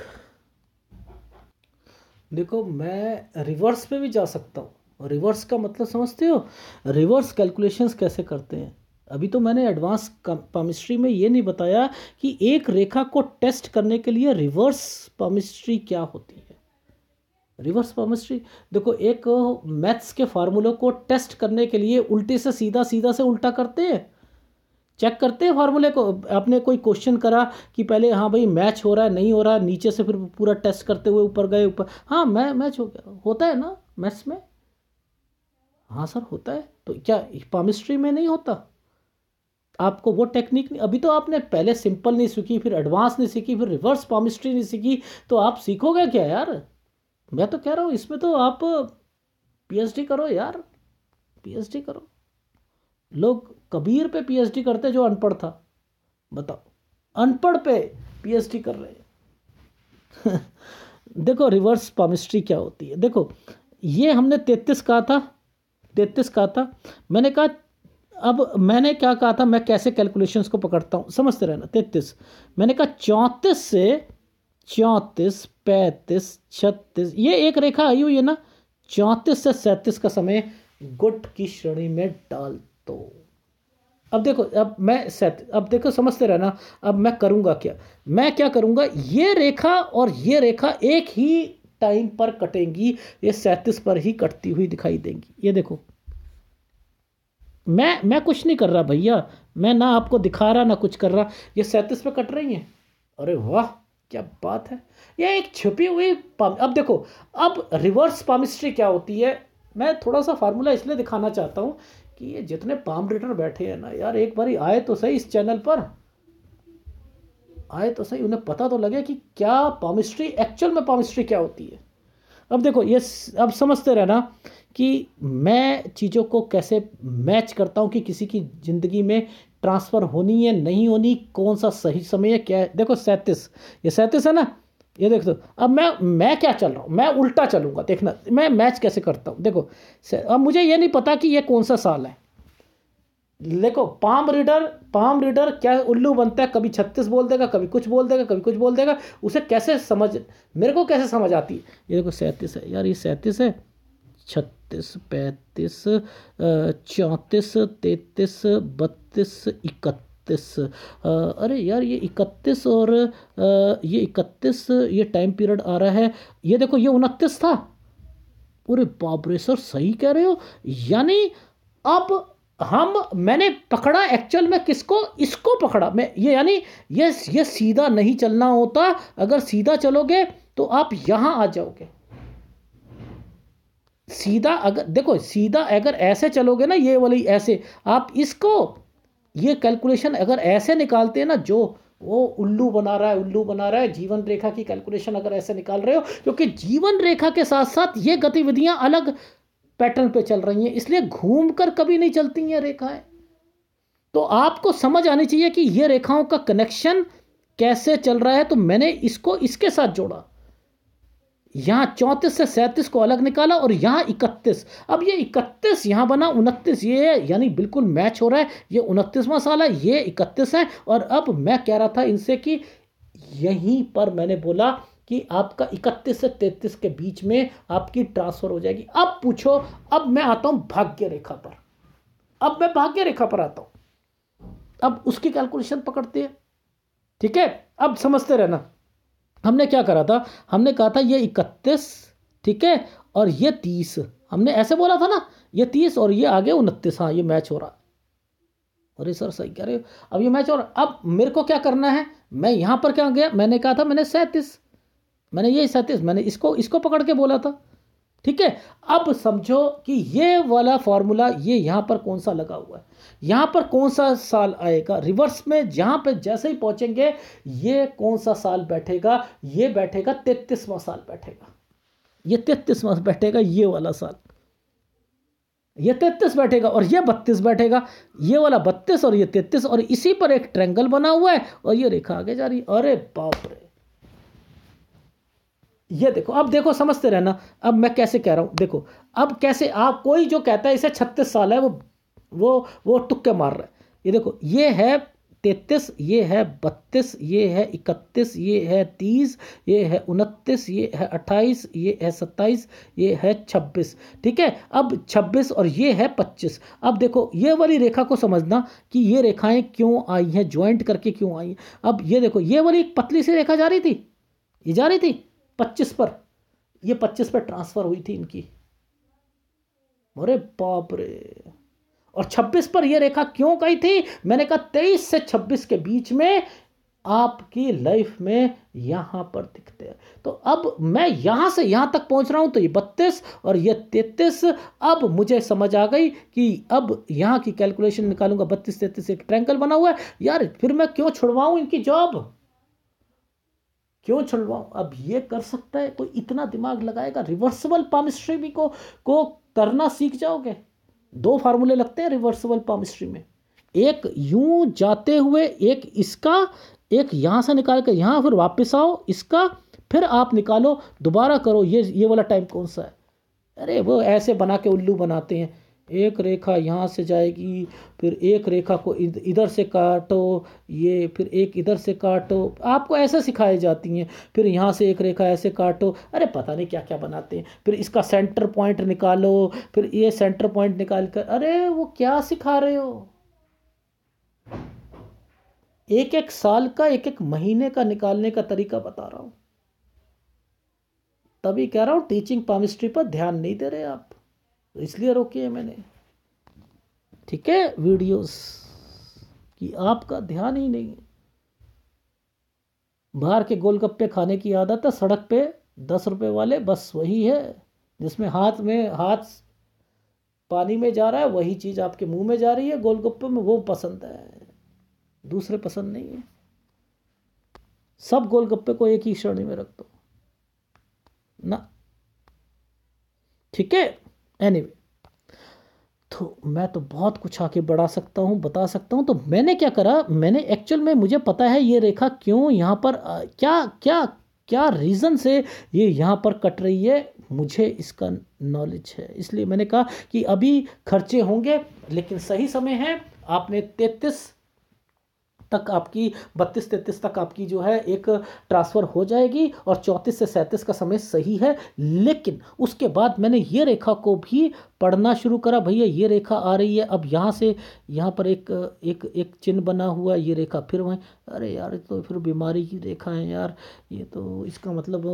देखो मैं रिवर्स पे भी जा सकता हूँ रिवर्स का मतलब समझते हो रिवर्स कैलकुलेशंस कैसे करते हैं अभी तो मैंने एडवांस पामिस्ट्री में ये नहीं बताया कि एक रेखा को टेस्ट करने के लिए रिवर्स पामिस्ट्री क्या होती है रिवर्स पामिस्ट्री देखो एक मैथ्स के फार्मूलों को टेस्ट करने के लिए उल्टे से सीधा सीधा से उल्टा करते हैं चेक करते हैं फार्मूले को आपने कोई क्वेश्चन करा कि पहले हाँ भाई मैच हो रहा है नहीं हो रहा है नीचे से फिर पूरा टेस्ट करते हुए ऊपर गए ऊपर हाँ मैं मैच हो गया होता है ना मैथ्स में हाँ सर होता है तो क्या पामिस्ट्री में नहीं होता आपको वो टेक्निक नहीं अभी तो आपने पहले सिंपल नहीं सीखी फिर एडवांस नहीं सीखी फिर रिवर्स पामिस्ट्री नहीं सीखी तो आप सीखोगे क्या यार मैं तो कह रहा हूँ इसमें तो आप पीएचडी करो यार पीएचडी करो लोग कबीर पे पीएचडी करते जो अनपढ़ था बताओ अनपढ़ पे पीएचडी कर रहे हैं देखो रिवर्स पामिस्ट्री क्या होती है देखो ये हमने तैतीस कहा था तैतीस कहा था मैंने कहा अब मैंने क्या कहा था मैं कैसे कैलकुलेशंस को पकड़ता हूँ समझते रहना तैतीस मैंने कहा चौंतीस से चौंतीस पैंतीस छत्तीस ये एक रेखा आई हुई है ना चौंतीस से सैंतीस का समय गुट की श्रेणी में डाल तो अब देखो अब मैं सत्य अब देखो समझते रहना अब मैं करूँगा क्या मैं क्या करूँगा ये रेखा और ये रेखा एक ही टाइम पर कटेंगी ये सैंतीस पर ही कटती हुई दिखाई देंगी ये देखो मैं मैं कुछ नहीं कर रहा भैया मैं ना आपको दिखा रहा ना कुछ कर रहा ये सैंतीस पर कट रही हैं अरे वाह क्या बात है यह एक छुपी हुई अब देखो अब रिवर्स पामिस्ट्री क्या होती है मैं थोड़ा सा फार्मूला इसलिए दिखाना चाहता हूँ कि ये जितने पाम रिटर बैठे हैं ना यार एक बार आए तो सही इस चैनल पर आए तो सही उन्हें पता तो लगे कि क्या पामिस्ट्री एक्चुअल में पामिस्ट्री क्या होती है अब देखो ये अब समझते रहना कि मैं चीज़ों को कैसे मैच करता हूँ कि किसी की ज़िंदगी में ट्रांसफ़र होनी है नहीं होनी कौन सा सही समय है क्या है देखो सैंतीस ये सैंतीस है ना ये देख दो अब मैं मैं क्या चल रहा हूँ मैं उल्टा चलूँगा देखना मैं मैच कैसे करता हूँ देखो अब मुझे ये नहीं पता कि ये कौन सा साल है देखो पाम रीडर पाम रीडर क्या उल्लू बनता है कभी छत्तीस बोल देगा कभी कुछ बोल देगा कभी कुछ बोल देगा उसे कैसे समझ मेरे को कैसे समझ आती है ये देखो सैंतीस है यार ये सैंतीस है छत्तीस पैंतीस चौंतीस तैंतीस बत्तीस इकतीस इकतीस अरे यार ये इकतीस और ये इकतीस ये टाइम पीरियड आ रहा है ये देखो ये उनतीस था अरे बाबरे सर सही कह रहे हो यानी अब हम मैंने पकड़ा एक्चुअल में किसको इसको पकड़ा मैं ये यानी ये ये सीधा नहीं चलना होता अगर सीधा चलोगे तो आप यहां आ जाओगे सीधा अगर देखो सीधा अगर ऐसे चलोगे ना ये वाली ऐसे आप इसको ये कैलकुलेशन अगर ऐसे निकालते हैं ना जो वो उल्लू बना रहा है उल्लू बना रहा है जीवन रेखा की कैलकुलेशन अगर ऐसे निकाल रहे हो क्योंकि जीवन रेखा के साथ साथ ये गतिविधियां अलग पैटर्न पे चल रही हैं इसलिए घूम कर कभी नहीं चलती हैं रेखाएं तो आपको समझ आनी चाहिए कि ये रेखाओं का कनेक्शन कैसे चल रहा है तो मैंने इसको इसके साथ जोड़ा यहाँ चौंतीस से सैंतीस को अलग निकाला और यहाँ इकतीस अब ये इकतीस यहाँ बना उनतीस ये यानी बिल्कुल मैच हो रहा है ये उनतीसवां साल है ये इकतीस है और अब मैं कह रहा था इनसे कि यहीं पर मैंने बोला कि आपका इकतीस से तैतीस के बीच में आपकी ट्रांसफ़र हो जाएगी अब पूछो अब मैं आता हूँ भाग्य रेखा पर अब मैं भाग्य रेखा पर आता हूँ अब उसकी कैलकुलेशन पकड़ते हैं ठीक है अब समझते रहना हमने क्या करा था हमने कहा था ये इकतीस ठीक है और ये तीस हमने ऐसे बोला था ना ये तीस और ये आगे उनतीस हाँ ये मैच हो रहा अरे सर सही कह रहे हो अब ये मैच हो रहा अब मेरे को क्या करना है मैं यहाँ पर क्या गया मैंने कहा था मैंने सैंतीस मैंने ये सैंतीस मैंने इसको इसको पकड़ के बोला था ठीक है अब समझो कि ये वाला फॉर्मूला ये यहाँ पर कौन सा लगा हुआ है यहाँ पर कौन सा साल आएगा रिवर्स में जहाँ पे जैसे ही पहुँचेंगे ये कौन सा साल बैठेगा ये बैठेगा तेतीसवा साल बैठेगा ये तेतीसवा बैठेगा ये वाला साल ये तैतीस बैठेगा और ये बत्तीस बैठेगा ये वाला बत्तीस और ये तैतीस और इसी पर एक ट्रेंगल बना हुआ है और ये रेखा आगे जा रही है अरे बाप रे ये देखो अब देखो समझते रहना अब मैं कैसे कह रहा हूँ देखो अब कैसे आप कोई जो कहता है इसे छत्तीस साल है वो वो वो टुक्के मार रहा है ये देखो ये है तैतीस ये है बत्तीस ये है इकतीस ये है तीस ये है उनतीस ये है अट्ठाईस ये है सत्ताईस ये है छब्बीस ठीक है अब छब्बीस और ये है पच्चीस अब देखो ये वाली रेखा को समझना कि ये रेखाएं क्यों आई हैं ज्वाइंट करके क्यों आई हैं अब ये देखो ये वाली एक पतली सी रेखा जा रही थी ये जा रही थी पच्चीस पर ये पच्चीस पर ट्रांसफ़र हुई थी इनकी अरे बाप रे और छब्बीस पर यह रेखा क्यों कही थी मैंने कहा तेईस से छब्बीस के बीच में आपकी लाइफ में यहां पर दिखते हैं तो अब मैं यहां से यहां तक पहुंच रहा हूं तो ये बत्तीस और ये तैतीस अब मुझे समझ आ गई कि अब यहाँ की कैलकुलेशन निकालूंगा बत्तीस तैतीस एक ट्रैंकल बना हुआ है यार फिर मैं क्यों छुड़वाऊँ इनकी जॉब क्यों छुड़वाऊँ अब ये कर सकता है कोई तो इतना दिमाग लगाएगा रिवर्सिबल पामिस्ट्री भी को को करना सीख जाओगे दो फार्मूले लगते हैं रिवर्सिबल पामिस्ट्री में एक यूं जाते हुए एक इसका एक यहाँ से निकाल कर यहाँ फिर वापस आओ इसका फिर आप निकालो दोबारा करो ये ये वाला टाइम कौन सा है अरे वो ऐसे बना के उल्लू बनाते हैं एक रेखा यहाँ से जाएगी फिर एक रेखा को इधर से काटो ये फिर एक इधर से काटो आपको ऐसे सिखाई जाती हैं फिर यहाँ से एक रेखा ऐसे काटो अरे पता नहीं क्या क्या बनाते हैं फिर इसका सेंटर पॉइंट निकालो फिर ये सेंटर पॉइंट निकाल कर अरे वो क्या सिखा रहे हो एक एक साल का एक एक महीने का निकालने का तरीका बता रहा हूँ तभी कह रहा हूँ टीचिंग पामिस्ट्री पर ध्यान नहीं दे रहे आप तो इसलिए रोके है मैंने ठीक है वीडियोस कि आपका ध्यान ही नहीं बाहर के गोलगप्पे खाने की आदत है सड़क पे दस रुपए वाले बस वही है जिसमें हाथ में हाथ पानी में जा रहा है वही चीज़ आपके मुंह में जा रही है गोलगप्पे में वो पसंद है दूसरे पसंद नहीं है सब गोलगप्पे को एक ही श्रेणी में रख दो ना ठीक है एनी anyway, तो मैं तो बहुत कुछ आके बढ़ा सकता हूँ बता सकता हूँ तो मैंने क्या करा मैंने एक्चुअल में मुझे पता है ये रेखा क्यों यहाँ पर आ, क्या क्या क्या रीज़न से ये यहाँ पर कट रही है मुझे इसका नॉलेज है इसलिए मैंने कहा कि अभी खर्चे होंगे लेकिन सही समय है आपने तैतीस तक आपकी बत्तीस तैंतीस तक आपकी जो है एक ट्रांसफ़र हो जाएगी और चौंतीस से सैंतीस का समय सही है लेकिन उसके बाद मैंने ये रेखा को भी पढ़ना शुरू करा भैया ये रेखा आ रही है अब यहाँ से यहाँ पर एक एक एक चिन्ह बना हुआ ये रेखा फिर वहीं अरे यार तो फिर बीमारी की रेखा है यार ये तो इसका मतलब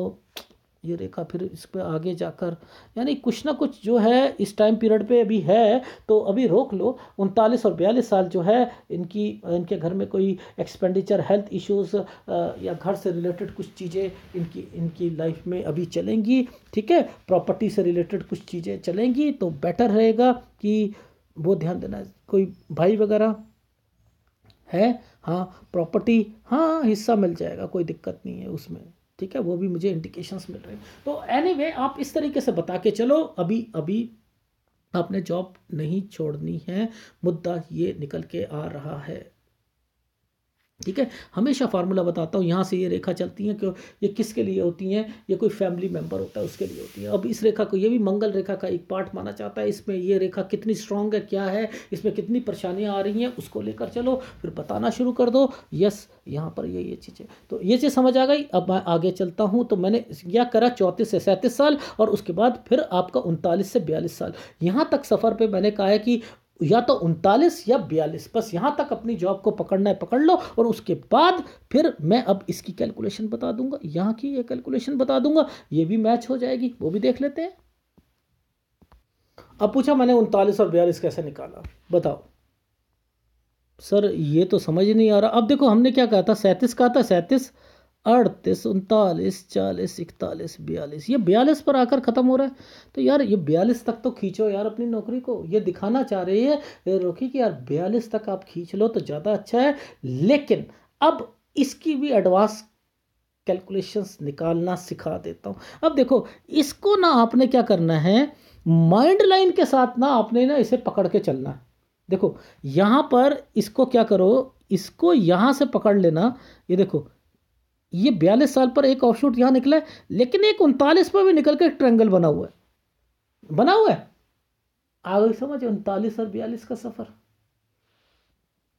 ये देखा फिर इस पर आगे जाकर यानी कुछ ना कुछ जो है इस टाइम पीरियड पे अभी है तो अभी रोक लो उनतालीस और बयालीस साल जो है इनकी इनके घर में कोई एक्सपेंडिचर हेल्थ इश्यूज या घर से रिलेटेड कुछ चीज़ें इनकी इनकी लाइफ में अभी चलेंगी ठीक है प्रॉपर्टी से रिलेटेड कुछ चीज़ें चलेंगी तो बेटर रहेगा कि वो ध्यान देना कोई भाई वगैरह है हाँ प्रॉपर्टी हाँ हिस्सा मिल जाएगा कोई दिक्कत नहीं है उसमें ठीक है वो भी मुझे इंडिकेशंस मिल रहे हैं तो एनी anyway, आप इस तरीके से बता के चलो अभी अभी आपने जॉब नहीं छोड़नी है मुद्दा ये निकल के आ रहा है ठीक है हमेशा फार्मूला बताता हूँ यहाँ से ये रेखा चलती है क्यों ये किसके लिए होती हैं ये कोई फैमिली मेम्बर होता है उसके लिए होती है अब इस रेखा को ये भी मंगल रेखा का एक पार्ट माना चाहता है इसमें ये रेखा कितनी स्ट्रांग है क्या है इसमें कितनी परेशानियाँ आ रही हैं उसको लेकर चलो फिर बताना शुरू कर दो यस यहाँ पर ये ये चीज़ें तो ये चीज़ समझ आ गई अब मैं आगे चलता हूँ तो मैंने क्या करा चौंतीस से सैंतीस साल और उसके बाद फिर आपका उनतालीस से बयालीस साल यहाँ तक सफ़र पर मैंने कहा है कि या तो उनतालीस या बयालीस बस यहाँ तक अपनी जॉब को पकड़ना है पकड़ लो और उसके बाद फिर मैं अब इसकी कैलकुलेशन बता दूंगा यहाँ की ये कैलकुलेशन बता दूंगा ये भी मैच हो जाएगी वो भी देख लेते हैं अब पूछा मैंने उनतालीस और बयालीस कैसे निकाला बताओ सर ये तो समझ नहीं आ रहा अब देखो हमने क्या कहा था सैंतीस कहा था सैंतीस अड़तीस उनतालीस चालीस इकतालीस बयालीस ये बयालीस पर आकर ख़त्म हो रहा है तो यार ये बयालीस तक तो खींचो यार अपनी नौकरी को ये दिखाना चाह रही है रोकी कि यार बयालीस तक आप खींच लो तो ज़्यादा अच्छा है लेकिन अब इसकी भी एडवांस कैलकुलेशंस निकालना सिखा देता हूँ अब देखो इसको ना आपने क्या करना है माइंड लाइन के साथ ना आपने ना इसे पकड़ के चलना है देखो यहाँ पर इसको क्या करो इसको यहाँ से पकड़ लेना ये देखो ये बयालीस साल पर एक ऑफशूट यहाँ निकला है लेकिन एक उनतालीस पर भी निकल के एक ट्रैंगल बना हुआ है बना हुआ है आगे समझ उनतालीस और बयालीस का सफ़र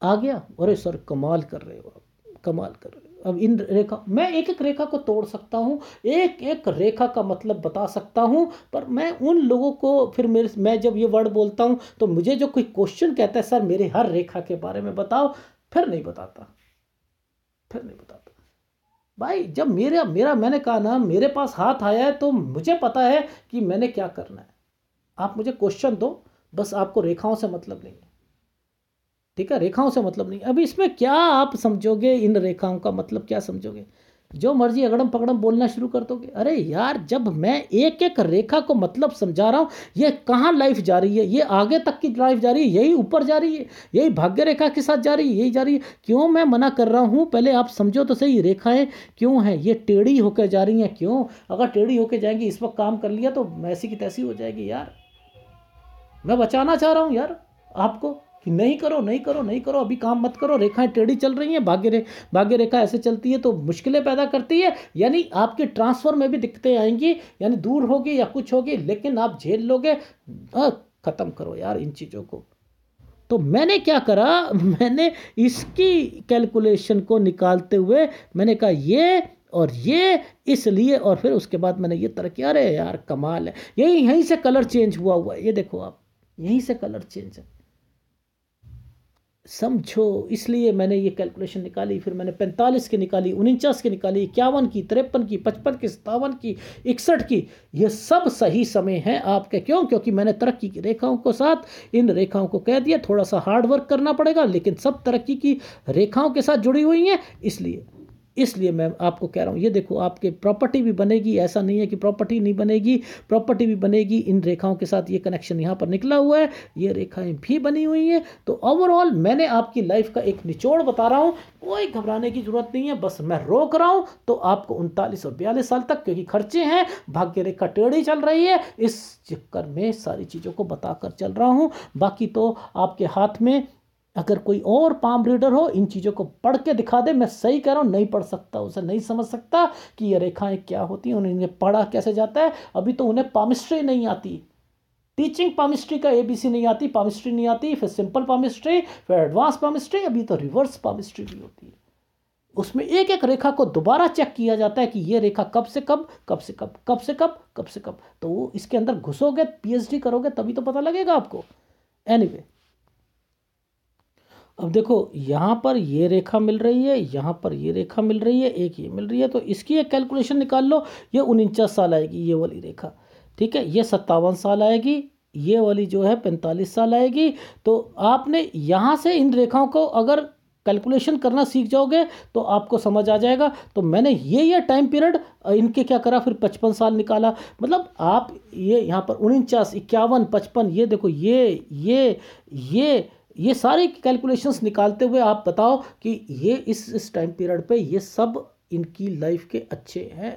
आ गया अरे सर कमाल कर रहे हो आप कमाल कर रहे हो अब इन रेखा मैं एक एक रेखा को तोड़ सकता हूँ एक एक रेखा का मतलब बता सकता हूँ पर मैं उन लोगों को फिर मेरे मैं जब ये वर्ड बोलता हूँ तो मुझे जो कोई क्वेश्चन कहता है सर मेरे हर रेखा के बारे में बताओ फिर नहीं बताता फिर नहीं बताता भाई जब मेरा मेरा मैंने कहा ना मेरे पास हाथ आया है तो मुझे पता है कि मैंने क्या करना है आप मुझे क्वेश्चन दो बस आपको रेखाओं से मतलब नहीं है ठीक है रेखाओं से मतलब नहीं अब इसमें क्या आप समझोगे इन रेखाओं का मतलब क्या समझोगे जो मर्जी अगड़म पगड़म बोलना शुरू कर दोगे अरे यार जब मैं एक एक रेखा को मतलब समझा रहा हूँ ये कहाँ लाइफ जा रही है ये आगे तक की लाइफ जा रही है यही ऊपर जा रही है यही भाग्य रेखा के साथ जा रही है यही जा रही है क्यों मैं मना कर रहा हूँ पहले आप समझो तो सही रेखाएँ क्यों हैं ये टेढ़ी होकर जा रही हैं क्यों अगर टेढ़ी होकर जाएंगी इस वक्त काम कर लिया तो ऐसी की तैसी हो जाएगी यार मैं बचाना चाह रहा हूँ यार आपको कि नहीं करो नहीं करो नहीं करो अभी काम मत करो रेखाएं टेढ़ी चल रही हैं भाग्य रे भाग्य रेखा ऐसे चलती है तो मुश्किलें पैदा करती है यानी आपके ट्रांसफर में भी दिक्कतें आएंगी यानी दूर होगी या कुछ होगी लेकिन आप झेल लोगे ख़त्म करो यार इन चीज़ों को तो मैंने क्या करा मैंने इसकी कैलकुलेशन को निकालते हुए मैंने कहा ये और ये इसलिए और फिर उसके बाद मैंने ये तरह अरे यार कमाल है यही यहीं से कलर चेंज हुआ हुआ है ये देखो आप यहीं से कलर चेंज है समझो इसलिए मैंने ये कैलकुलेशन निकाली फिर मैंने पैंतालीस की निकाली उनचास की निकाली इक्यावन की तिरपन की पचपन की सतावन की इकसठ की ये सब सही समय हैं आपके क्यों क्योंकि मैंने तरक्की की रेखाओं को साथ इन रेखाओं को कह दिया थोड़ा सा हार्ड वर्क करना पड़ेगा लेकिन सब तरक्की की रेखाओं के साथ जुड़ी हुई हैं इसलिए इसलिए मैं आपको कह रहा हूँ ये देखो आपके प्रॉपर्टी भी बनेगी ऐसा नहीं है कि प्रॉपर्टी नहीं बनेगी प्रॉपर्टी भी बनेगी इन रेखाओं के साथ ये कनेक्शन यहाँ पर निकला हुआ है ये रेखाएं भी बनी हुई हैं तो ओवरऑल मैंने आपकी लाइफ का एक निचोड़ बता रहा हूँ कोई घबराने की जरूरत नहीं है बस मैं रोक रहा हूँ तो आपको उनतालीस और बयालीस साल तक क्योंकि खर्चे हैं भाग्य रेखा टेढ़ी चल रही है इस चक्कर में सारी चीज़ों को बताकर चल रहा हूँ बाकी तो आपके हाथ में अगर कोई और पाम रीडर हो इन चीज़ों को पढ़ के दिखा दे मैं सही कह रहा हूँ नहीं पढ़ सकता उसे नहीं समझ सकता कि ये रेखाएं क्या होती हैं उन्हें पढ़ा कैसे जाता है अभी तो उन्हें पामिस्ट्री नहीं आती टीचिंग पामिस्ट्री का एबीसी नहीं आती पामिस्ट्री नहीं आती फिर सिंपल पामिस्ट्री फिर एडवांस पामिस्ट्री अभी तो रिवर्स पामिस्ट्री भी होती है उसमें एक एक रेखा को दोबारा चेक किया जाता है कि ये रेखा कब से कब कब से कब कब से कब कब से कब तो इसके अंदर घुसोगे पीएचडी करोगे तभी तो पता लगेगा आपको एनीवे anyway, अब देखो यहाँ पर ये रेखा मिल रही है यहाँ पर ये रेखा मिल रही है एक ये मिल रही है तो इसकी एक कैलकुलेशन निकाल लो ये उनचास साल आएगी ये वाली रेखा ठीक है ये सत्तावन साल आएगी ये वाली जो है पैंतालीस साल आएगी तो आपने यहाँ से इन रेखाओं को अगर कैलकुलेशन करना सीख जाओगे तो आपको समझ आ जाएगा तो मैंने ये ये टाइम पीरियड इनके क्या करा फिर पचपन साल निकाला मतलब आप ये यहाँ पर उनचास इक्यावन पचपन ये देखो ये ये ये ये सारे कैलकुलेशंस निकालते हुए आप बताओ कि ये इस इस टाइम पीरियड पे ये सब इनकी लाइफ के अच्छे हैं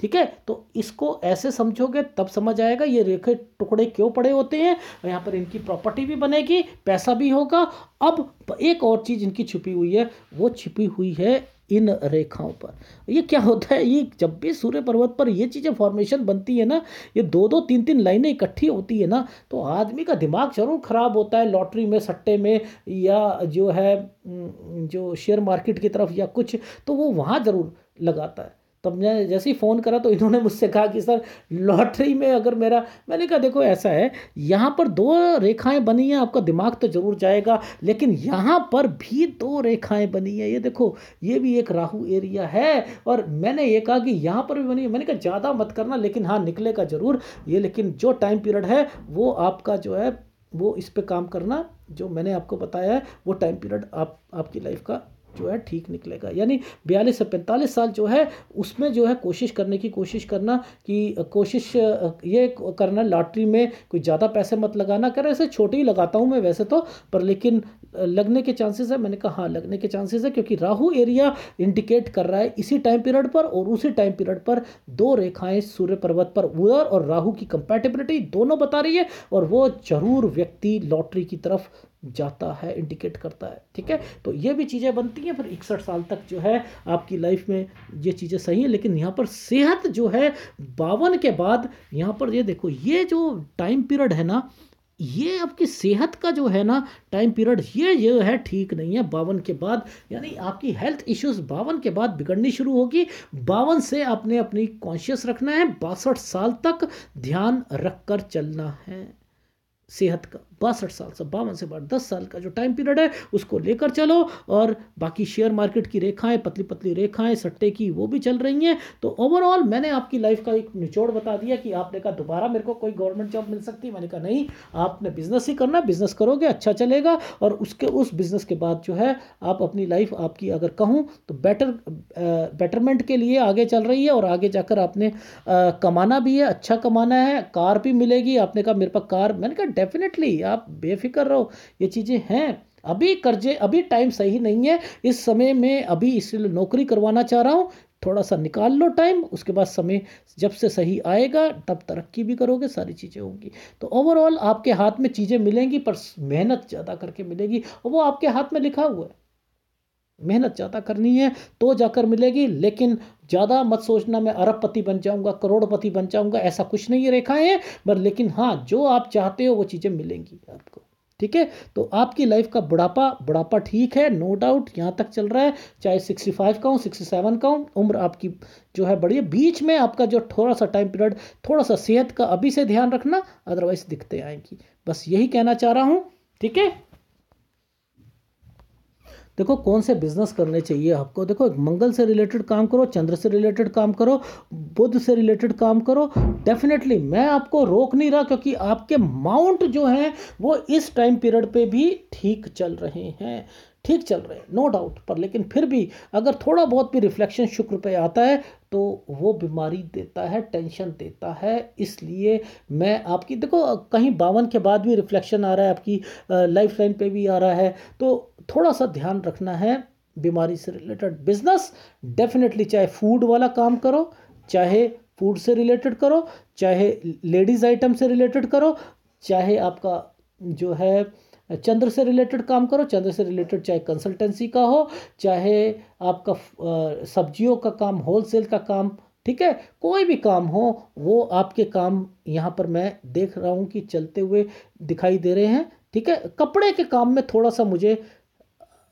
ठीक है तो इसको ऐसे समझोगे तब समझ आएगा ये रेखे टुकड़े क्यों पड़े होते हैं और यहाँ पर इनकी प्रॉपर्टी भी बनेगी पैसा भी होगा अब एक और चीज़ इनकी छिपी हुई है वो छिपी हुई है इन रेखाओं पर ये क्या होता है ये जब भी सूर्य पर्वत पर ये चीज़ें फॉर्मेशन बनती है ना ये दो दो तीन तीन लाइनें इकट्ठी होती है ना तो आदमी का दिमाग जरूर ख़राब होता है लॉटरी में सट्टे में या जो है जो शेयर मार्केट की तरफ या कुछ तो वो वहाँ ज़रूर लगाता है तो मैंने जैसे ही फ़ोन करा तो इन्होंने मुझसे कहा कि सर लॉटरी में अगर मेरा मैंने कहा देखो ऐसा है यहाँ पर दो रेखाएं बनी हैं आपका दिमाग तो ज़रूर जाएगा लेकिन यहाँ पर भी दो रेखाएं बनी हैं ये देखो ये भी एक राहु एरिया है और मैंने ये कहा कि यहाँ पर भी बनी है मैंने कहा ज़्यादा मत करना लेकिन हाँ निकलेगा ज़रूर ये लेकिन जो टाइम पीरियड है वो आपका जो है वो इस पर काम करना जो मैंने आपको बताया है वो टाइम पीरियड आप आपकी लाइफ का जो है ठीक निकलेगा यानी बयालीस से पैंतालीस साल जो है उसमें जो है कोशिश करने की कोशिश करना कि कोशिश ये करना लॉटरी में कोई ज़्यादा पैसे मत लगाना कर ऐसे छोटे ही लगाता हूँ मैं वैसे तो पर लेकिन लगने के चांसेस है मैंने कहा हाँ लगने के चांसेस है क्योंकि राहु एरिया इंडिकेट कर रहा है इसी टाइम पीरियड पर और उसी टाइम पीरियड पर दो रेखाएं सूर्य पर्वत पर उदर और राहु की कंपैटिबिलिटी दोनों बता रही है और वो जरूर व्यक्ति लॉटरी की तरफ जाता है इंडिकेट करता है ठीक है तो ये भी चीज़ें बनती हैं फिर इकसठ साल तक जो है आपकी लाइफ में ये चीज़ें सही हैं लेकिन यहाँ पर सेहत जो है बावन के बाद यहाँ पर ये देखो ये जो टाइम पीरियड है ना ये आपकी सेहत का जो है ना टाइम पीरियड ये जो है ठीक नहीं है बावन के बाद यानी आपकी हेल्थ इश्यूज बावन के बाद बिगड़नी शुरू होगी बावन से आपने अपनी कॉन्शियस रखना है बासठ साल तक ध्यान रख कर चलना है सेहत का बासठ साल से बावन से बावन दस साल का जो टाइम पीरियड है उसको लेकर चलो और बाकी शेयर मार्केट की रेखाएं पतली पतली रेखाएं सट्टे की वो भी चल रही हैं तो ओवरऑल मैंने आपकी लाइफ का एक निचोड़ बता दिया कि आपने कहा दोबारा मेरे को कोई गवर्नमेंट जॉब मिल सकती है मैंने कहा नहीं आपने बिज़नेस ही करना बिज़नेस करोगे अच्छा चलेगा और उसके उस बिज़नेस के बाद जो है आप अपनी लाइफ आपकी अगर कहूँ तो बेटर बेटरमेंट के लिए आगे चल रही है और आगे जाकर आपने कमाना भी है अच्छा कमाना है कार भी मिलेगी आपने कहा मेरे पास कार मैंने कहा डेफिनेटली आप बेफिक्र रहो ये चीज़ें हैं अभी कर्जे अभी टाइम सही नहीं है इस समय में अभी इसलिए नौकरी करवाना चाह रहा हूँ थोड़ा सा निकाल लो टाइम उसके बाद समय जब से सही आएगा तब तरक्की भी करोगे सारी चीज़ें होंगी तो ओवरऑल आपके हाथ में चीज़ें मिलेंगी पर मेहनत ज़्यादा करके मिलेगी और वो आपके हाथ में लिखा हुआ है मेहनत ज़्यादा करनी है तो जाकर मिलेगी लेकिन ज़्यादा मत सोचना मैं अरबपति बन जाऊँगा करोड़पति बन जाऊँगा ऐसा कुछ नहीं रेखा है हैं पर लेकिन हाँ जो आप चाहते हो वो चीज़ें मिलेंगी आपको ठीक है तो आपकी लाइफ का बुढ़ापा बुढ़ापा ठीक है नो डाउट यहाँ तक चल रहा है चाहे सिक्सटी फाइव का हूँ सिक्सटी सेवन का हूँ उम्र आपकी जो है बड़ी है बीच में आपका जो थोड़ा सा टाइम पीरियड थोड़ा सा सेहत का अभी से ध्यान रखना अदरवाइज दिखते आएंगी बस यही कहना चाह रहा हूँ ठीक है देखो कौन से बिजनेस करने चाहिए आपको देखो मंगल से रिलेटेड काम करो चंद्र से रिलेटेड काम करो बुध से रिलेटेड काम करो डेफिनेटली मैं आपको रोक नहीं रहा क्योंकि आपके माउंट जो हैं वो इस टाइम पीरियड पे भी ठीक चल रहे हैं ठीक चल रहे हैं नो डाउट पर लेकिन फिर भी अगर थोड़ा बहुत भी रिफ्लेक्शन शुक्र पे आता है तो वो बीमारी देता है टेंशन देता है इसलिए मैं आपकी देखो कहीं बावन के बाद भी रिफ्लेक्शन आ रहा है आपकी लाइफ लाइन पर भी आ रहा है तो थोड़ा सा ध्यान रखना है बीमारी से रिलेटेड बिजनेस डेफिनेटली चाहे फूड वाला काम करो चाहे फूड से रिलेटेड करो चाहे लेडीज़ आइटम से रिलेटेड करो चाहे आपका जो है चंद्र से रिलेटेड काम करो चंद्र से रिलेटेड चाहे कंसल्टेंसी का हो चाहे आपका सब्जियों का काम होलसेल का काम ठीक है कोई भी काम हो वो आपके काम यहाँ पर मैं देख रहा हूँ कि चलते हुए दिखाई दे रहे हैं ठीक है कपड़े के काम में थोड़ा सा मुझे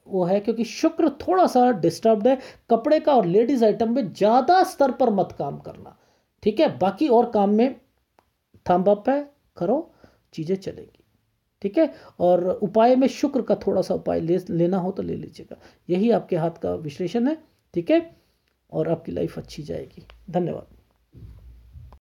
वो है क्योंकि शुक्र थोड़ा सा डिस्टर्ब्ड है कपड़े का और लेडीज़ आइटम में ज़्यादा स्तर पर मत काम करना ठीक है बाकी और काम में थम्ब अप है करो चीज़ें चलेंगी ठीक है और उपाय में शुक्र का थोड़ा सा उपाय ले लेना हो तो ले लीजिएगा यही आपके हाथ का विश्लेषण है ठीक है और आपकी लाइफ अच्छी जाएगी धन्यवाद